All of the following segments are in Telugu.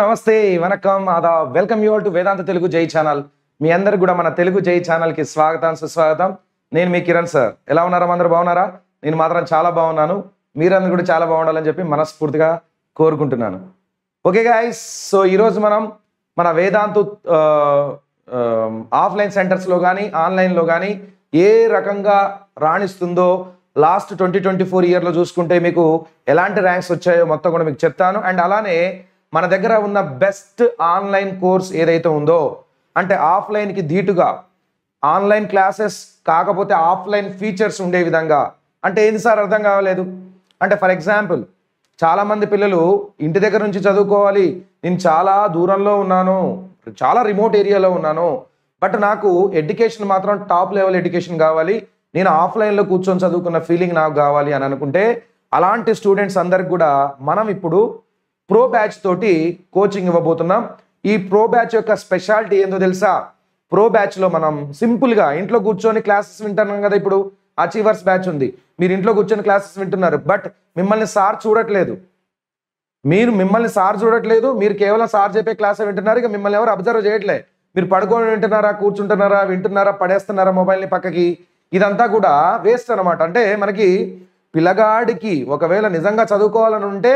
నమస్తే వనకం ఆదా welcome you all to Vedantu Telugu JEE channel మీ అందరికి కూడా మన తెలుగు జై ఛానల్కి స్వాగతం సుస్వాగతం నేను మీ కిరణ్ సార్ ఎలా ఉన్నారా అందరూ బాగున్నారా నేను మాత్రం చాలా బాగున్నాను మీరందరూ కూడా చాలా బాగుండాలని చెప్పి మనస్ఫూర్తిగా కోరుకుంటున్నాను ఓకే గాయస్ సో ఈరోజు మనం మన వేదాంతు ఆఫ్లైన్ సెంటర్స్లో కానీ ఆన్లైన్లో కానీ ఏ రకంగా రాణిస్తుందో లాస్ట్ ట్వంటీ ట్వంటీ ఫోర్ ఇయర్లో చూసుకుంటే మీకు ఎలాంటి ర్యాంక్స్ వచ్చాయో మొత్తం కూడా మీకు చెప్తాను అండ్ అలానే మన దగ్గర ఉన్న బెస్ట్ ఆన్లైన్ కోర్స్ ఏదైతే ఉందో అంటే ఆఫ్లైన్కి ధీటుగా ఆన్లైన్ క్లాసెస్ కాకపోతే ఆఫ్లైన్ ఫీచర్స్ ఉండే విధంగా అంటే ఏంది సార్ అర్థం కావలేదు అంటే ఫర్ ఎగ్జాంపుల్ చాలామంది పిల్లలు ఇంటి దగ్గర నుంచి చదువుకోవాలి నేను చాలా దూరంలో ఉన్నాను చాలా రిమోట్ ఏరియాలో ఉన్నాను బట్ నాకు ఎడ్యుకేషన్ మాత్రం టాప్ లెవెల్ ఎడ్యుకేషన్ కావాలి నేను ఆఫ్లైన్లో కూర్చొని చదువుకున్న ఫీలింగ్ నాకు కావాలి అని అనుకుంటే అలాంటి స్టూడెంట్స్ అందరికి కూడా మనం ఇప్పుడు ప్రో బ్యాచ్ తోటి కోచింగ్ ఇవ్వబోతున్నాం ఈ ప్రో బ్యాచ్ యొక్క స్పెషాలిటీ ఏందో తెలుసా ప్రో బ్యాచ్లో మనం సింపుల్గా ఇంట్లో కూర్చొని క్లాసెస్ వింటున్నాం కదా ఇప్పుడు అచీవర్స్ బ్యాచ్ ఉంది మీరు ఇంట్లో కూర్చొని క్లాసెస్ వింటున్నారు బట్ మిమ్మల్ని సార్ చూడట్లేదు మీరు మిమ్మల్ని సార్ చూడట్లేదు మీరు కేవలం సార్ చెప్పే క్లాస్ వింటున్నారు ఇక మిమ్మల్ని ఎవరు అబ్జర్వ్ చేయట్లే మీరు పడుకొని వింటున్నారా కూర్చుంటున్నారా వింటున్నారా పడేస్తున్నారా మొబైల్ని పక్కకి ఇదంతా కూడా వేస్ట్ అనమాట అంటే మనకి పిల్లగాడికి ఒకవేళ నిజంగా చదువుకోవాలని ఉంటే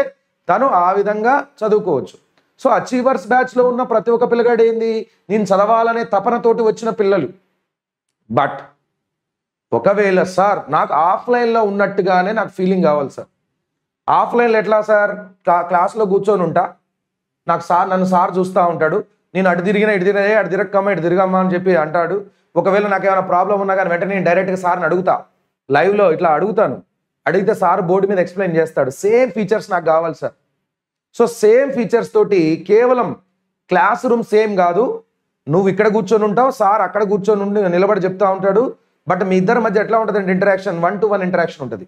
తను ఆ విధంగా చదువుకోవచ్చు సో అచీవర్స్ బ్యాచ్లో ఉన్న ప్రతి ఒక్క పిల్లగాడు ఏంది నేను చదవాలనే తపనతోటి వచ్చిన పిల్లలు బట్ ఒకవేళ సార్ నాకు ఆఫ్లైన్లో ఉన్నట్టుగానే నాకు ఫీలింగ్ కావాలి సార్ ఆఫ్లైన్లో ఎట్లా సార్ క్లాస్లో కూర్చొని ఉంటా నాకు సార్ నన్ను సార్ చూస్తూ ఉంటాడు నేను అటు తిరిగిన ఇటు తిరిగి అటు తిరగమ్మా ఇటు తిరగమ్మా అని చెప్పి అంటాడు ఒకవేళ నాకు ఏమైనా ప్రాబ్లం ఉన్నా కానీ వెంటనే నేను డైరెక్ట్గా సార్ని అడుగుతా లైవ్లో ఇట్లా అడుగుతాను అడిగితే సార్ బోర్డు మీద ఎక్స్ప్లెయిన్ చేస్తాడు సేమ్ ఫీచర్స్ నాకు కావాలి సార్ సో సేమ్ ఫీచర్స్ తోటి కేవలం క్లాస్ రూమ్ సేమ్ కాదు నువ్వు ఇక్కడ కూర్చొని ఉంటావు సార్ అక్కడ కూర్చొని ఉండి నిలబడి చెప్తా ఉంటాడు బట్ మీ ఇద్దరి మధ్య ఎట్లా ఉంటుందంటే interaction one to one interaction ఉంటుంది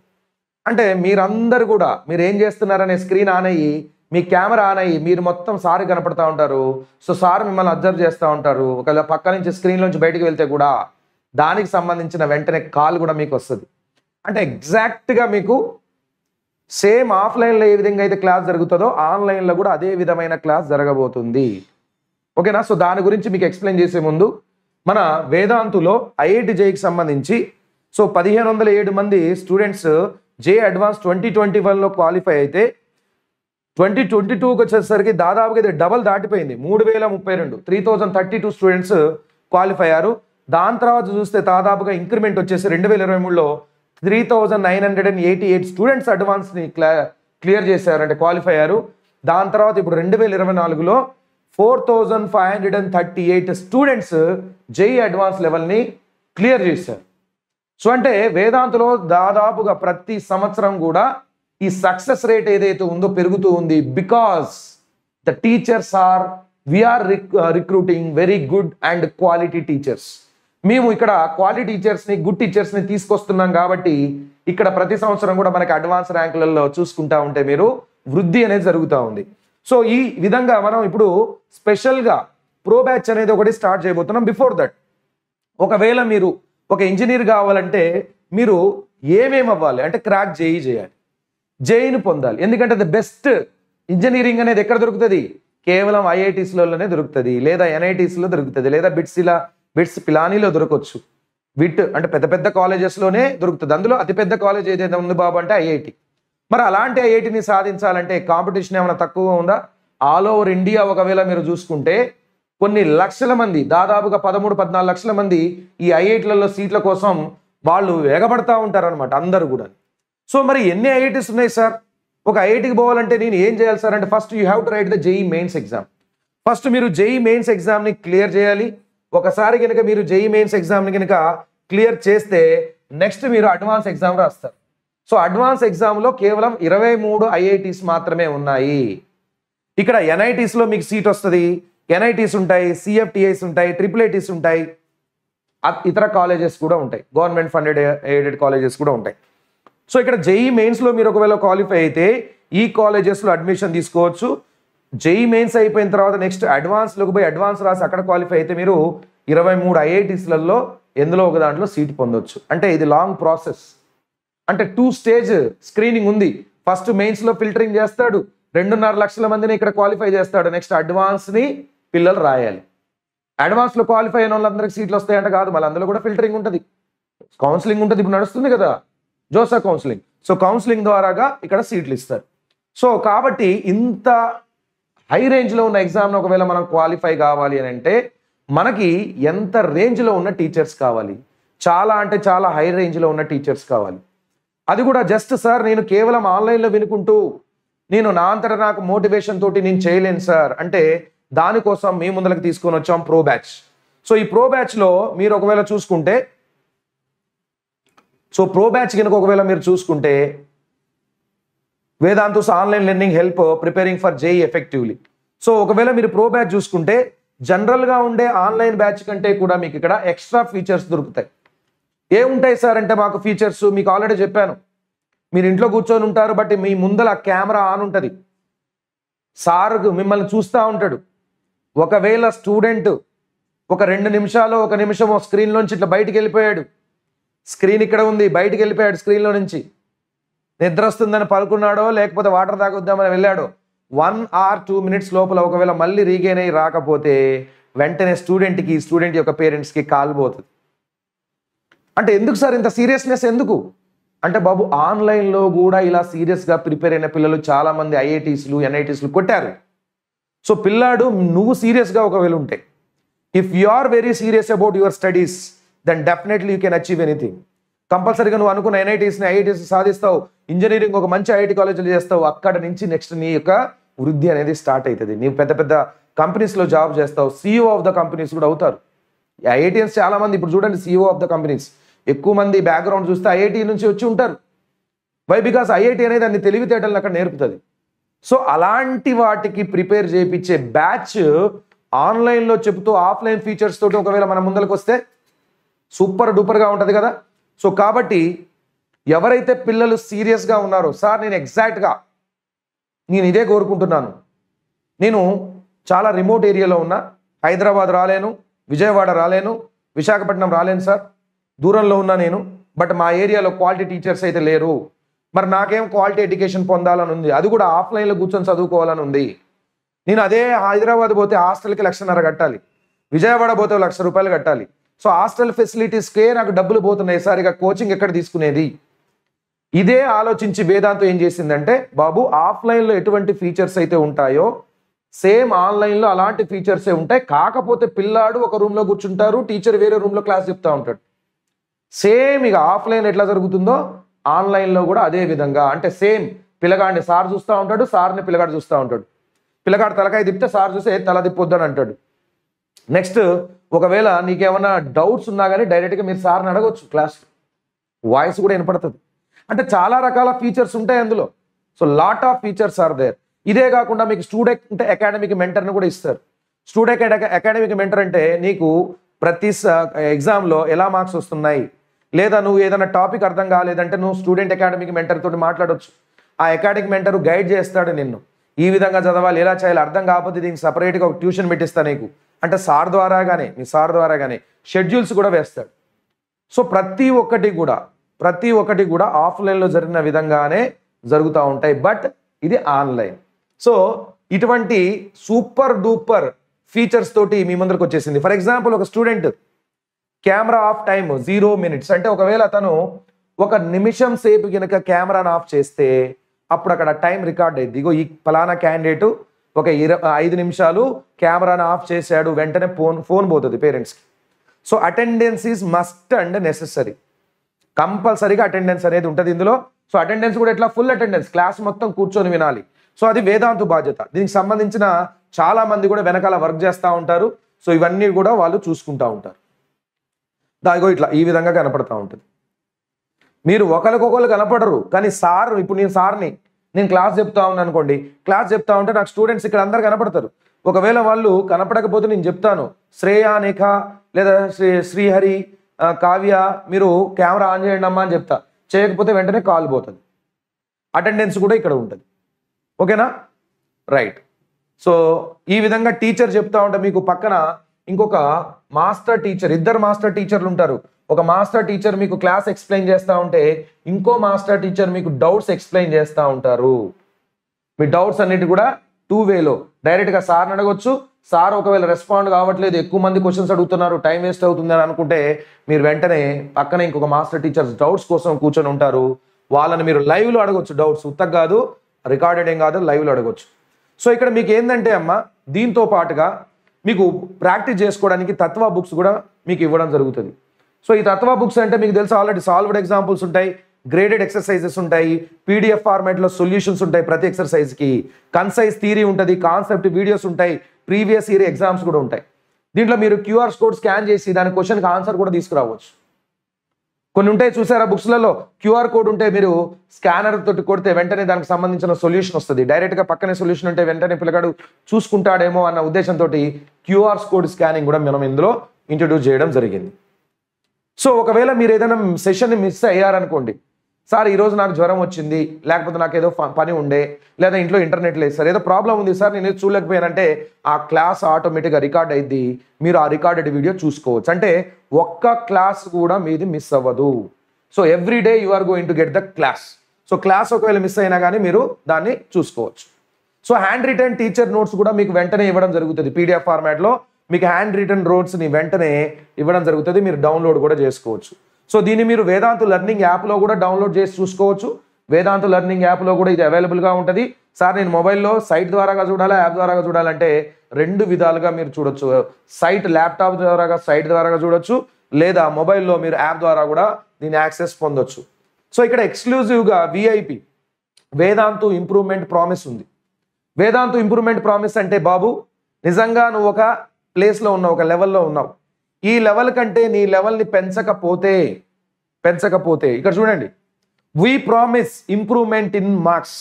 అంటే మీరందరు కూడా మీరు ఏం చేస్తున్నారనే స్క్రీన్ ఆన్ అయ్యి మీ కెమెరా ఆన్ అయ్యి మీరు మొత్తం సార్ కనపడతా ఉంటారు సో సార్ మిమ్మల్ని అబ్జర్వ్ చేస్తూ ఉంటారు ఒకవేళ పక్క నుంచి స్క్రీన్ నుంచి బయటకు వెళ్తే కూడా దానికి సంబంధించిన వెంటనే కాల్ కూడా మీకు వస్తుంది అంటే ఎగ్జాక్ట్గా మీకు సేమ్ ఆఫ్లైన్లో ఏ విధంగా అయితే క్లాస్ జరుగుతుందో ఆన్లైన్లో కూడా అదే విధమైన క్లాస్ జరగబోతుంది ఓకేనా సో దాని గురించి మీకు ఎక్స్ప్లెయిన్ చేసే ముందు మన వేదాంతులో ఐఐటి జేఈకి సంబంధించి సో పదిహేను వందల ఏడు మంది students JEE advanced twenty twenty వన్లో క్వాలిఫై అయితే ట్వంటీ ట్వంటీ టూకి వచ్చేసరికి దాదాపుగా ఇది డబల్ దాటిపోయింది మూడు వేల ముప్పై రెండు three thousand thirty two students qualify అయ్యారు దాని తర్వాత చూస్తే దాదాపుగా ఇంక్రిమెంట్ వచ్చేసి రెండు వేల ఇరవై మూడులో three thousand nine hundred and eighty eight students అడ్వాన్స్ని క్లా క్లియర్ చేశారు అంటే క్వాలిఫై అయ్యారు దాని తర్వాత ఇప్పుడు రెండు వేల ఇరవై నాలుగులో four thousand five hundred and thirty eight students JEE advanced లెవెల్ని క్లియర్ చేశారు సో అంటే వేదాంతలో దాదాపుగా ప్రతి సంవత్సరం కూడా ఈ సక్సెస్ రేట్ ఏదైతే ఉందో పెరుగుతూ ఉంది because the teachers are we are రిక్ recruiting very good and quality teachers మేము ఇక్కడ క్వాలిటీ టీచర్స్ని గుడ్ టీచర్స్ని తీసుకొస్తున్నాం కాబట్టి ఇక్కడ ప్రతి సంవత్సరం కూడా మనకి అడ్వాన్స్ ర్యాంకులలో చూసుకుంటా ఉంటే మీరు వృద్ధి అనేది జరుగుతూ ఉంది సో ఈ విధంగా మనం ఇప్పుడు స్పెషల్గా ప్రో బ్యాచ్ అనేది ఒకటి స్టార్ట్ చేయబోతున్నాం బిఫోర్ దట్ ఒకవేళ మీరు ఒక ఇంజనీర్ కావాలంటే మీరు ఏమేమి అవ్వాలి అంటే క్రాక్ జేఈ e చేయాలి జేఈని e పొందాలి ఎందుకంటే ద బెస్ట్ ఇంజనీరింగ్ అనేది ఎక్కడ దొరుకుతుంది కేవలం ఐఐటీస్లోనే దొరుకుతుంది లేదా ఎన్ఐటీస్లో దొరుకుతుంది లేదా బిట్సిలా విట్స్ పిలానీలో దొరకవచ్చు విట్ అంటే పెద్ద పెద్ద కాలేజెస్లోనే దొరుకుతుంది అందులో అతిపెద్ద కాలేజ్ ఏదైతే ఉంది బాబు అంటే ఐఐటి మరి అలాంటి ఐఐటిని సాధించాలంటే కాంపిటీషన్ ఏమైనా తక్కువగా ఉందా ఆల్ ఓవర్ ఇండియా ఒకవేళ మీరు చూసుకుంటే కొన్ని లక్షల మంది దాదాపుగా పదమూడు పద్నాలుగు లక్షల మంది ఈ ఐఐటిలలో సీట్ల కోసం వాళ్ళు వేగపడతా ఉంటారనమాట అందరు కూడా సో మరి ఎన్ని ఐఐటీస్ ఉన్నాయి సార్ ఒక ఐఐటికి పోవాలంటే నేను ఏం చేయాలి సార్ అంటే first you have to write the JEE mains exam first మీరు జేఈ మెయిన్స్ ఎగ్జామ్ని క్లియర్ చేయాలి ఒకసారి కనుక మీరు జేఈ మెయిన్స్ ఎగ్జామ్ని కనుక క్లియర్ చేస్తే నెక్స్ట్ మీరు అడ్వాన్స్ ఎగ్జామ్ రాస్తారు సో అడ్వాన్స్ ఎగ్జామ్లో కేవలం ఇరవై మూడు ఐఐటీస్ మాత్రమే ఉన్నాయి ఇక్కడ ఎన్ఐటీస్లో మీకు సీట్ వస్తుంది ఎన్ఐటీస్ ఉంటాయి సిఎఫ్టిఐస్ ఉంటాయి ట్రిపుల్ ఐటీస్ ఉంటాయి ఇతర కాలేజెస్ కూడా ఉంటాయి గవర్నమెంట్ ఫండెడ్ ఎయిడెడ్ కాలేజెస్ కూడా ఉంటాయి సో ఇక్కడ జేఈ మెయిన్స్లో మీరు ఒకవేళ క్వాలిఫై అయితే ఈ కాలేజెస్లో అడ్మిషన్ తీసుకోవచ్చు జేఈ మెయిన్స్ అయిపోయిన తర్వాత నెక్స్ట్ అడ్వాన్స్లోకి పోయి అడ్వాన్స్ రాసి అక్కడ క్వాలిఫై అయితే మీరు ఇరవై మూడు ఐఐటీస్లలో ఎందులో ఒక దాంట్లో సీట్ పొందొచ్చు అంటే ఇది లాంగ్ ప్రాసెస్ అంటే టూ స్టేజ్ స్క్రీనింగ్ ఉంది ఫస్ట్ మెయిన్స్లో ఫిల్టరింగ్ చేస్తాడు రెండున్నర లక్షల మందిని ఇక్కడ క్వాలిఫై చేస్తాడు నెక్స్ట్ అడ్వాన్స్ని పిల్లలు రాయాలి అడ్వాన్స్లో క్వాలిఫై అయిన వాళ్ళందరికీ సీట్లు వస్తాయంటే కాదు మళ్ళీ అందులో కూడా ఫిల్టరింగ్ ఉంటుంది కౌన్సిలింగ్ ఉంటుంది ఇప్పుడు నడుస్తుంది కదా జోసా కౌన్సిలింగ్ సో కౌన్సిలింగ్ ద్వారాగా ఇక్కడ సీట్లు ఇస్తారు సో కాబట్టి ఇంత హై రేంజ్లో ఉన్న ఎగ్జామ్ను ఒకవేళ మనం క్వాలిఫై కావాలి అని అంటే మనకి ఎంత రేంజ్లో ఉన్న టీచర్స్ కావాలి చాలా అంటే చాలా హై రేంజ్లో ఉన్న టీచర్స్ కావాలి అది కూడా జస్ట్ సార్ నేను కేవలం ఆన్లైన్లో వినుకుంటూ నేను నా అంతట నాకు మోటివేషన్ తోటి నేను చేయలేను సార్ అంటే దానికోసం మీ ముందరకు తీసుకొని వచ్చాం ప్రో బ్యాచ్ సో ఈ ప్రో బ్యాచ్లో మీరు ఒకవేళ చూసుకుంటే సో ప్రో బ్యాచ్ కనుక ఒకవేళ మీరు చూసుకుంటే Vedantu's online learning help preparing for JEE effectively so ఒకవేళ మీరు ప్రో బ్యాచ్ చూసుకుంటే జనరల్గా ఉండే ఆన్లైన్ బ్యాచ్ కంటే కూడా మీకు ఇక్కడ ఎక్స్ట్రా ఫీచర్స్ దొరుకుతాయి ఏముంటాయి సార్ అంటే మాకు ఫీచర్స్ మీకు ఆల్రెడీ చెప్పాను మీరు ఇంట్లో కూర్చొని ఉంటారు బట్ మీ ముందల కెమెరా ఆన్ ఉంటుంది సార్ మిమ్మల్ని చూస్తూ ఉంటాడు ఒకవేళ స్టూడెంట్ ఒక రెండు నిమిషాలు ఒక నిమిషం స్క్రీన్లోంచి ఇట్లా బయటికి వెళ్ళిపోయాడు స్క్రీన్ ఇక్కడ ఉంది బయటికి వెళ్ళిపోయాడు స్క్రీన్లో నుంచి నిద్ర వస్తుందని పలుకున్నాడో లేకపోతే వాటర్ తాగుద్దామని వెళ్ళాడు వన్ ఆర్ టూ మినిట్స్ లోపల ఒకవేళ మళ్ళీ రీగైన్ అయ్యి రాకపోతే వెంటనే స్టూడెంట్కి స్టూడెంట్ యొక్క పేరెంట్స్కి కాల్ పోతుంది అంటే ఎందుకు సార్ ఇంత సీరియస్నెస్ ఎందుకు అంటే బాబు ఆన్లైన్లో కూడా ఇలా సీరియస్గా ప్రిపేర్ అయిన పిల్లలు చాలామంది ఐఐటీస్లు ఎన్ఐటీస్లు కొట్టారు సో పిల్లాడు నువ్వు సీరియస్గా ఒకవేళ ఉంటే if you are very serious about your studies then definitely you can achieve anything కంపల్సరీగా నువ్వు అనుకున్న ఎన్ఐటీస్ని ఐఐటీస్ సాధిస్తావు ఇంజనీరింగ్ ఒక మంచి ఐఐటి కాలేజీలో చేస్తావు అక్కడ నుంచి నెక్స్ట్ నీ యొక్క వృద్ధి అనేది స్టార్ట్ అవుతుంది నీవు పెద్ద పెద్ద కంపెనీస్లో జాబ్ చేస్తావు సీఈఓ ఆఫ్ ద కంపెనీస్ కూడా అవుతారు చాలా చాలామంది ఇప్పుడు చూడండి సీఈఓ ఆఫ్ ద కంపెనీస్ ఎక్కువ మంది బ్యాక్గ్రౌండ్ చూస్తే ఐఐటీ నుంచి వచ్చి ఉంటారు వై బికాస్ ఐఐటి అనేది అన్ని తెలివితేటలను అక్కడ నేర్పుతుంది సో అలాంటి వాటికి ప్రిపేర్ చేయించే బ్యాచ్ ఆన్లైన్లో చెబుతూ ఆఫ్లైన్ ఫీచర్స్ తోటి ఒకవేళ మన ముందరకు వస్తే సూపర్ డూపర్గా ఉంటుంది కదా సో కాబట్టి ఎవరైతే పిల్లలు సీరియస్గా ఉన్నారో సార్ నేను ఎగ్జాక్ట్గా నేను ఇదే కోరుకుంటున్నాను నేను చాలా రిమోట్ ఏరియాలో ఉన్నా హైదరాబాద్ రాలేను విజయవాడ రాలేను విశాఖపట్నం రాలేను సార్ దూరంలో ఉన్నా నేను బట్ మా ఏరియాలో క్వాలిటీ టీచర్స్ అయితే లేరు మరి నాకేం క్వాలిటీ ఎడ్యుకేషన్ పొందాలని ఉంది అది కూడా ఆఫ్లైన్లో కూర్చొని చదువుకోవాలని ఉంది నేను అదే హైదరాబాద్ పోతే హాస్టల్కి లక్షన్నర కట్టాలి విజయవాడ పోతే లక్ష రూపాయలు కట్టాలి సో హాస్టల్ ఫెసిలిటీస్కే నాకు డబ్బులు పోతున్నాయి సార్ ఇక కోచింగ్ ఎక్కడ తీసుకునేది ఇదే ఆలోచించి వేదాంతం ఏం చేసిందంటే బాబు ఆఫ్లైన్లో ఎటువంటి ఫీచర్స్ అయితే ఉంటాయో సేమ్ ఆన్లైన్లో అలాంటి ఫీచర్సే ఉంటాయి కాకపోతే పిల్లాడు ఒక రూమ్లో కూర్చుంటారు టీచర్ వేరే రూమ్లో క్లాస్ చెప్తూ ఉంటాడు సేమ్ ఇక ఆఫ్లైన్ ఎట్లా జరుగుతుందో ఆన్లైన్లో కూడా అదే విధంగా అంటే సేమ్ పిల్లగాడిని సార్ చూస్తూ ఉంటాడు సార్ని పిల్లగాడు చూస్తూ ఉంటాడు పిల్లగాడు తలకాయ తిప్పితే సార్ చూస్తే తల తిప్పొద్దని అంటాడు నెక్స్ట్ ఒకవేళ నీకేమన్నా డౌట్స్ ఉన్నా కానీ డైరెక్ట్గా మీరు సార్ని అడగవచ్చు క్లాస్ వాయిస్ కూడా వినపడుతుంది అంటే చాలా రకాల ఫీచర్స్ ఉంటాయి అందులో so lot of features are there ఇదే కాకుండా మీకు స్టూడెంట్ అకాడమిక్ మెంటర్ని కూడా ఇస్తారు స్టూడెంట్ అకాడమిక్ మెంటర్ అంటే నీకు ప్రతి ఎగ్జామ్లో ఎలా మార్క్స్ వస్తున్నాయి లేదా నువ్వు ఏదైనా టాపిక్ అర్థం కాలేదంటే నువ్వు స్టూడెంట్ అకాడమిక్ మెంటర్ తోటి మాట్లాడవచ్చు ఆ అకాడమిక్ మెంటర్ గైడ్ చేస్తాడు నిన్ను ఈ విధంగా చదవాలి ఎలా చేయాలి అర్థం కాకపోతే దీనికి సపరేట్గా ఒక ట్యూషన్ పెట్టిస్తా నీకు అంటే సార్ ద్వారా కానీ మీ సార్ ద్వారా కానీ షెడ్యూల్స్ కూడా వేస్తాడు సో ప్రతి ఒక్కటి కూడా ప్రతి ఒక్కటి కూడా ఆఫ్లైన్లో జరిగిన విధంగానే జరుగుతూ ఉంటాయి బట్ ఇది ఆన్లైన్ సో ఇటువంటి సూపర్ డూపర్ ఫీచర్స్ తోటి మీ ముందరకు వచ్చేసింది ఫర్ ఎగ్జాంపుల్ ఒక student camera off time zero minutes అంటే ఒకవేళ తను ఒక నిమిషం సేపు కనుక కెమెరాను ఆఫ్ చేస్తే అప్పుడు అక్కడ టైం రికార్డ్ అయింది ఇగో ఈ ఫలానా క్యాండిడేట్ ఒక ఇర ఐదు నిమిషాలు కెమెరాను ఆఫ్ చేశాడు వెంటనే ఫోన్ ఫోన్ పోతుంది పేరెంట్స్కి so attendance is must and necessary కంపల్సరీగా అటెండెన్స్ అనేది ఉంటుంది ఇందులో సో అటెండెన్స్ కూడా ఎట్లా ఫుల్ అటెండెన్స్ క్లాస్ మొత్తం కూర్చొని వినాలి సో అది వేదాంతు బాధ్యత దీనికి సంబంధించిన చాలా మంది కూడా వెనకాల వర్క్ చేస్తూ ఉంటారు సో ఇవన్నీ కూడా వాళ్ళు చూసుకుంటూ ఉంటారు దాగో ఇట్లా ఈ విధంగా కనపడతా ఉంటుంది మీరు ఒకరికొకరు కనపడరు కానీ సార్ ఇప్పుడు నేను సార్ని నేను క్లాస్ చెప్తా ఉన్నా అనుకోండి క్లాస్ చెప్తా ఉంటే నాకు స్టూడెంట్స్ ఇక్కడ అందరు కనపడతారు ఒకవేళ వాళ్ళు కనపడకపోతే నేను చెప్తాను శ్రేయ నిఖ లేదా శ్రీ శ్రీహరి కావ్య మీరు కెమెరా ఆన్ చేయండి అమ్మా అని చెప్తా చేయకపోతే వెంటనే కాల్ పోతుంది అటెండెన్స్ కూడా ఇక్కడ ఉంటుంది ఓకేనా రైట్ సో ఈ విధంగా టీచర్ చెప్తా ఉంటే మీకు పక్కన ఇంకొక మాస్టర్ టీచర్ ఇద్దరు మాస్టర్ టీచర్లు ఉంటారు ఒక మాస్టర్ టీచర్ మీకు క్లాస్ ఎక్స్ప్లెయిన్ చేస్తూ ఉంటే ఇంకో మాస్టర్ టీచర్ మీకు డౌట్స్ ఎక్స్ప్లెయిన్ చేస్తూ ఉంటారు మీ డౌట్స్ అన్నిటి కూడా టూ వేలో డైరెక్ట్గా సార్ని అడగొచ్చు సార్ ఒకవేళ రెస్పాండ్ కావట్లేదు ఎక్కువ మంది క్వశ్చన్స్ అడుగుతున్నారు టైం వేస్ట్ అవుతుంది అని అనుకుంటే మీరు వెంటనే పక్కన ఇంకొక మాస్టర్ టీచర్స్ డౌట్స్ కోసం కూర్చొని ఉంటారు వాళ్ళని మీరు లైవ్లో అడగొచ్చు డౌట్స్ ఉత్తగా కాదు రికార్డెడ్ ఏం కాదు లైవ్లో అడగొచ్చు సో ఇక్కడ మీకు ఏంటంటే అమ్మ దీంతో పాటుగా మీకు ప్రాక్టీస్ చేసుకోవడానికి తత్వ బుక్స్ కూడా మీకు ఇవ్వడం జరుగుతుంది సో ఈ తత్వ బుక్స్ అంటే మీకు తెలుసు ఆల్రెడీ సాల్వ్డ్ ఎగ్జాంపుల్స్ ఉంటాయి గ్రేడెడ్ ఎక్సర్సైజెస్ ఉంటాయి పీడిఎఫ్ ఫార్మాట్లో సొల్యూషన్స్ ఉంటాయి ప్రతి ఎక్సర్సైజ్కి కన్సైజ్ థీరీ ఉంటుంది కాన్సెప్ట్ వీడియోస్ ఉంటాయి ప్రీవియస్ ఇయర్ ఎగ్జామ్స్ కూడా ఉంటాయి దీంట్లో మీరు క్యూఆర్ కోడ్ స్కాన్ చేసి దాని క్వశ్చన్కి ఆన్సర్ కూడా తీసుకురావచ్చు కొన్ని ఉంటాయి చూసారా బుక్స్లలో క్యూఆర్ కోడ్ ఉంటే మీరు స్కానర్ తోటి కొడితే వెంటనే దానికి సంబంధించిన సొల్యూషన్ వస్తుంది డైరెక్ట్గా పక్కనే సొల్యూషన్ ఉంటే వెంటనే పిల్లగాడు చూసుకుంటాడేమో అన్న ఉద్దేశంతో క్యూఆర్ కోడ్ స్కానింగ్ కూడా మనం ఇందులో ఇంట్రడ్యూస్ చేయడం జరిగింది సో ఒకవేళ మీరు ఏదైనా సెషన్ని మిస్ అయ్యారనుకోండి సార్ ఈరోజు నాకు జ్వరం వచ్చింది లేకపోతే నాకు ఏదో పని ఉండే లేదా ఇంట్లో ఇంటర్నెట్ లేదు సార్ ఏదో ప్రాబ్లం ఉంది సార్ నేను చూడలేకపోయానంటే ఆ క్లాస్ ఆటోమేటిక్గా రికార్డ్ అయింది మీరు ఆ రికార్డెడ్ వీడియో చూసుకోవచ్చు అంటే ఒక్క క్లాస్ కూడా మీది మిస్ అవ్వదు so every day you are going to get the class so class ఒకవేళ మిస్ అయినా కానీ మీరు దాన్ని చూసుకోవచ్చు so handwritten teacher notes కూడా మీకు వెంటనే ఇవ్వడం జరుగుతుంది పీడిఎఫ్ ఫార్మాట్లో మీకు హ్యాండ్ రిటర్న్ రోడ్స్ని వెంటనే ఇవ్వడం జరుగుతుంది మీరు డౌన్లోడ్ కూడా చేసుకోవచ్చు సో దీన్ని మీరు వేదాంత లెర్నింగ్ యాప్లో కూడా డౌన్లోడ్ చేసి చూసుకోవచ్చు వేదాంత లెర్నింగ్ యాప్లో కూడా ఇది అవైలబుల్గా ఉంటుంది సార్ నేను మొబైల్లో సైట్ ద్వారాగా చూడాలా యాప్ ద్వారాగా చూడాలంటే రెండు విధాలుగా మీరు చూడొచ్చు సైట్ ల్యాప్టాప్ ద్వారాగా సైట్ ద్వారాగా చూడొచ్చు లేదా మొబైల్లో మీరు యాప్ ద్వారా కూడా దీన్ని యాక్సెస్ పొందొచ్చు సో ఇక్కడ ఎక్స్క్లూజివ్గా విఐపి వేదాంతు ఇంప్రూవ్మెంట్ ప్రామిస్ ఉంది వేదాంతు ఇంప్రూవ్మెంట్ ప్రామిస్ అంటే బాబు నిజంగా నువ్వు ఒక ప్లేస్లో ఉన్నావు ఒక లెవెల్లో ఉన్నావు ఈ లెవెల్ కంటే నీ లెవెల్ని పెంచకపోతే పెంచకపోతే ఇక్కడ చూడండి we promise improvement in marks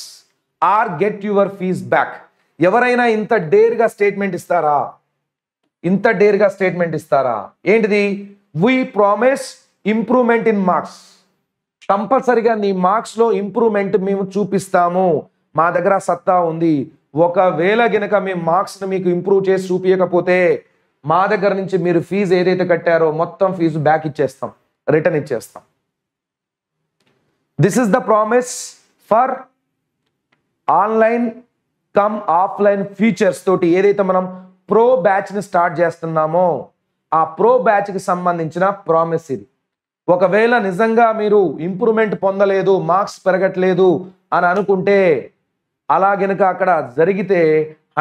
or get your fees back ఎవరైనా ఇంత డేర్గా స్టేట్మెంట్ ఇస్తారా ఇంత డేర్గా స్టేట్మెంట్ ఇస్తారా ఏంటిది we promise improvement in marks కంపల్సరిగా నీ మార్క్స్లో ఇంప్రూవ్మెంట్ మేము చూపిస్తాము మా దగ్గర సత్తా ఉంది ఒకవేళ గనక మీ మార్క్స్ని మీకు ఇంప్రూవ్ చేసి చూపించకపోతే మా దగ్గర నుంచి మీరు ఫీజు ఏదైతే కట్టారో మొత్తం ఫీజు బ్యాక్ ఇచ్చేస్తాం రిటర్న్ ఇచ్చేస్తాం this is the promise for online cum offline features తోటి ఏదైతే మనం ప్రో బ్యాచ్ని స్టార్ట్ చేస్తున్నామో ఆ ప్రో బ్యాచ్కి సంబంధించిన ప్రామిస్ ఇది ఒకవేళ నిజంగా మీరు ఇంప్రూవ్మెంట్ పొందలేదు మార్క్స్ పెరగట్లేదు అని అనుకుంటే అలాగనుక అక్కడ జరిగితే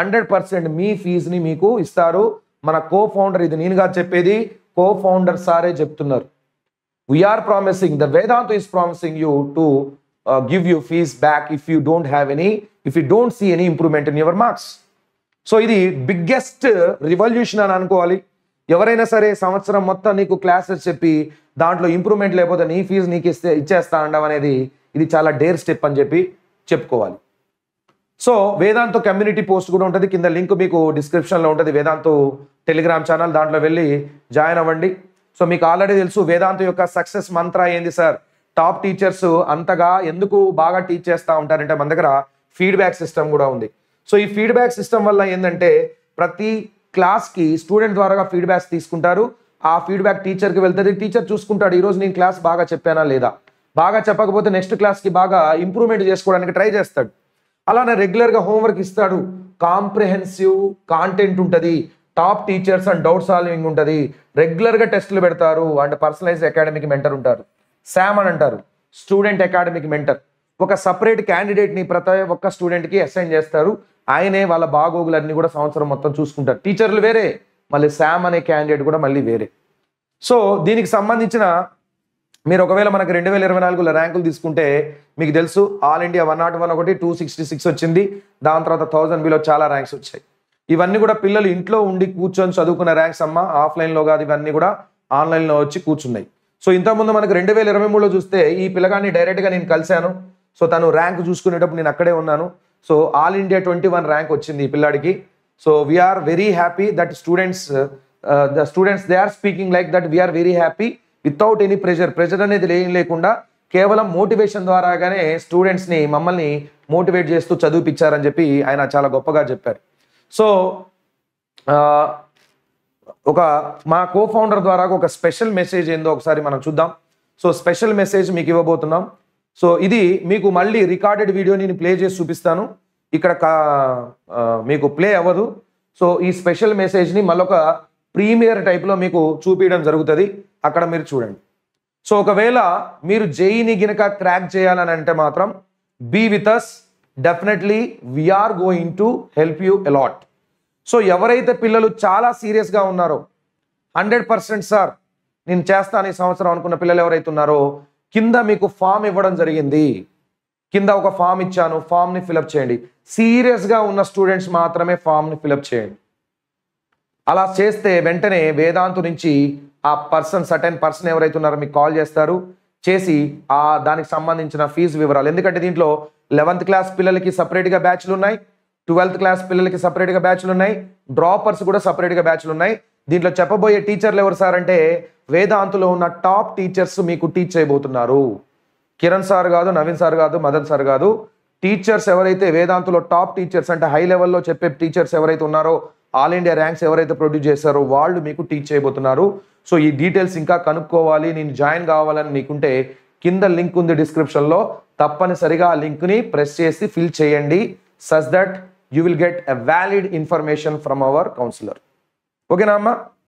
హండ్రెడ్ పర్సెంట్ మీ ఫీజుని మీకు ఇస్తారు మన కో ఫౌండర్ ఇది నేనుగా చెప్పేది కో ఫౌండర్ సారే చెప్తున్నారు we are promising the Vedantu is promising you to give you fees back if you don't have any if you don't see any improvement in your marks so ఇది బిగ్గెస్ట్ రివల్యూషన్ అని అనుకోవాలి ఎవరైనా సరే సంవత్సరం మొత్తం నీకు క్లాసెస్ చెప్పి దాంట్లో ఇంప్రూవ్మెంట్ లేకపోతే నీ ఫీజు నీకు ఇస్తే ఇచ్చేస్తా ఉండడం అనేది ఇది చాలా డేర్ స్టెప్ అని చెప్పి చెప్పుకోవాలి సో వేదాంతో కమ్యూనిటీ పోస్ట్ కూడా ఉంటుంది కింద లింక్ మీకు డిస్క్రిప్షన్లో ఉంటుంది వేదాంతో టెలిగ్రామ్ ఛానల్ దాంట్లో వెళ్ళి జాయిన్ అవ్వండి సో మీకు ఆల్రెడీ తెలుసు వేదాంత యొక్క సక్సెస్ మంత్ర ఏంది సార్ టాప్ టీచర్స్ అంతగా ఎందుకు బాగా టీచ్ చేస్తూ ఉంటారంటే మన దగ్గర ఫీడ్బ్యాక్ సిస్టమ్ కూడా ఉంది సో ఈ ఫీడ్బ్యాక్ సిస్టమ్ వల్ల ఏంటంటే ప్రతి క్లాస్కి స్టూడెంట్ ద్వారా ఫీడ్బ్యాక్స్ తీసుకుంటారు ఆ ఫీడ్బ్యాక్ టీచర్కి వెళ్తుంది టీచర్ చూసుకుంటాడు ఈరోజు నేను క్లాస్ బాగా చెప్పానా లేదా బాగా చెప్పకపోతే నెక్స్ట్ క్లాస్కి బాగా ఇంప్రూవ్మెంట్ చేసుకోవడానికి ట్రై చేస్తాడు అలానే రెగ్యులర్గా హోంవర్క్ ఇస్తాడు కాంప్రిహెన్సివ్ కాంటెంట్ ఉంటుంది top teachers and doubt solving ఉంటుంది రెగ్యులర్గా టెస్టులు పెడతారు అండ్ పర్సనలైజ్ అకాడమిక్ మెంటర్ ఉంటారు శామ్ అని అంటారు స్టూడెంట్ అకాడమిక్ మెంటర్ ఒక సపరేట్ క్యాండిడేట్ని ప్రతి ఒక్క స్టూడెంట్కి అసైన్ చేస్తారు ఆయనే వాళ్ళ బాగోగులు అన్నీ కూడా సంవత్సరం మొత్తం చూసుకుంటారు టీచర్లు వేరే మళ్ళీ శామ్ అనే క్యాండిడేట్ కూడా మళ్ళీ వేరే సో దీనికి సంబంధించిన మీరు ఒకవేళ మనకు రెండు వేల ఇరవై నాలుగులో ర్యాంకులు తీసుకుంటే మీకు తెలుసు All India one not one ఒకటి టూ సిక్స్టీ సిక్స్ వచ్చింది దాని తర్వాత థౌజండ్ బిలో చాలా ర్యాంక్స్ వచ్చాయి ఇవన్నీ కూడా పిల్లలు ఇంట్లో ఉండి కూర్చొని చదువుకున్న ర్యాంక్స్ అమ్మ ఆఫ్లైన్లో కాదు ఇవన్నీ కూడా ఆన్లైన్లో వచ్చి కూర్చున్నాయి సో ఇంతకుముందు మనకు రెండు వేల ఇరవై మూడులో చూస్తే ఈ పిల్లగాన్ని డైరెక్ట్గా నేను కలిశాను సో తను ర్యాంక్ చూసుకునేటప్పుడు నేను అక్కడే ఉన్నాను so All India twenty one rank వచ్చింది ఈ పిల్లాడికి so we are very happy that students the students they are speaking like that we are very happy without any pressure pressure అనేది లేని లేకుండా కేవలం మోటివేషన్ ద్వారాగానే స్టూడెంట్స్ని మమ్మల్ని మోటివేట్ చేస్తూ చదివిపించారని చెప్పి ఆయన చాలా గొప్పగా చెప్పారు సో ఒక మా కో ఫౌండర్ ద్వారా ఒక స్పెషల్ మెసేజ్ ఏందో ఒకసారి మనం చూద్దాం సో స్పెషల్ మెసేజ్ మీకు ఇవ్వబోతున్నాం సో ఇది మీకు మళ్ళీ రికార్డెడ్ వీడియో నేను ప్లే చేసి చూపిస్తాను ఇక్కడ మీకు ప్లే అవ్వదు సో ఈ స్పెషల్ మెసేజ్ని మళ్ళొక ప్రీమియర్ టైప్లో మీకు చూపించడం జరుగుతుంది అక్కడ మీరు చూడండి సో ఒకవేళ మీరు జేఈని గినక క్రాక్ చేయాలని అంటే మాత్రం be with us definitely we are going to help you a lot so ఎవరైతే పిల్లలు చాలా సీరియస్గా ఉన్నారో హండ్రెడ్ పర్సెంట్ సార్ నేను చేస్తాను ఈ సంవత్సరం అనుకున్న పిల్లలు ఎవరైతే ఉన్నారో కింద మీకు ఫామ్ ఇవ్వడం జరిగింది కింద ఒక ఫామ్ ఇచ్చాను ఫామ్ని ఫిలప్ చేయండి సీరియస్గా ఉన్న స్టూడెంట్స్ మాత్రమే ఫామ్ని ఫిలప్ చేయండి అలా చేస్తే వెంటనే వేదాంతు నుంచి ఆ పర్సన్ సర్టెన్ పర్సన్ ఎవరైతే ఉన్నారో మీకు కాల్ చేస్తారు చేసి ఆ దానికి సంబంధించిన ఫీజు వివరాలు ఎందుకంటే దీంట్లో లెవెంత్ క్లాస్ పిల్లలకి సపరేట్గా బ్యాచ్లు ఉన్నాయి ట్వెల్త్ క్లాస్ పిల్లలకి సపరేట్గా బ్యాచ్లు ఉన్నాయి డ్రాపర్స్ కూడా సపరేట్గా బ్యాచ్లు ఉన్నాయి దీంట్లో చెప్పబోయే టీచర్లు ఎవరు సార్ అంటే వేదాంతులో ఉన్న టాప్ టీచర్స్ మీకు టీచ్ చేయబోతున్నారు కిరణ్ సార్ కాదు నవీన్ సార్ కాదు మదన్ సార్ కాదు టీచర్స్ ఎవరైతే వేదాంతులో టాప్ టీచర్స్ అంటే హై లెవెల్లో చెప్పే టీచర్స్ ఎవరైతే ఉన్నారో ఆల్ ఇండియా ర్యాంక్స్ ఎవరైతే ప్రొడ్యూస్ చేశారో వాళ్ళు మీకు టీచ్ చేయబోతున్నారు సో ఈ డీటెయిల్స్ ఇంకా కనుక్కోవాలి నేను జాయిన్ కావాలని నీకుంటే కింద లింక్ ఉంది డిస్క్రిప్షన్లో తప్పనిసరిగా ఆ లింక్ని ప్రెస్ చేసి ఫిల్ చేయండి so that you will get a valid information from our counsellor ఓకేనా అమ్మా